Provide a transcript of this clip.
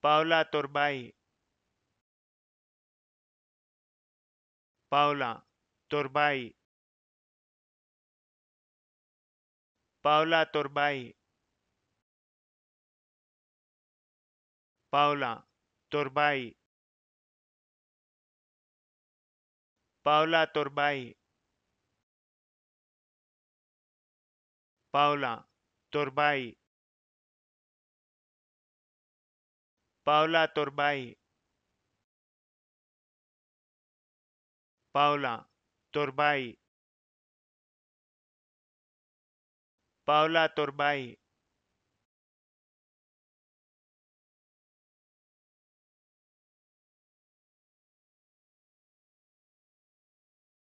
Paula Torbay. Paula Torbay. Paula Torbay. Paula Torbay. Paula Torbay. Paula Torbay. Paula Torbay. Paula Torbay. Paula Torbay.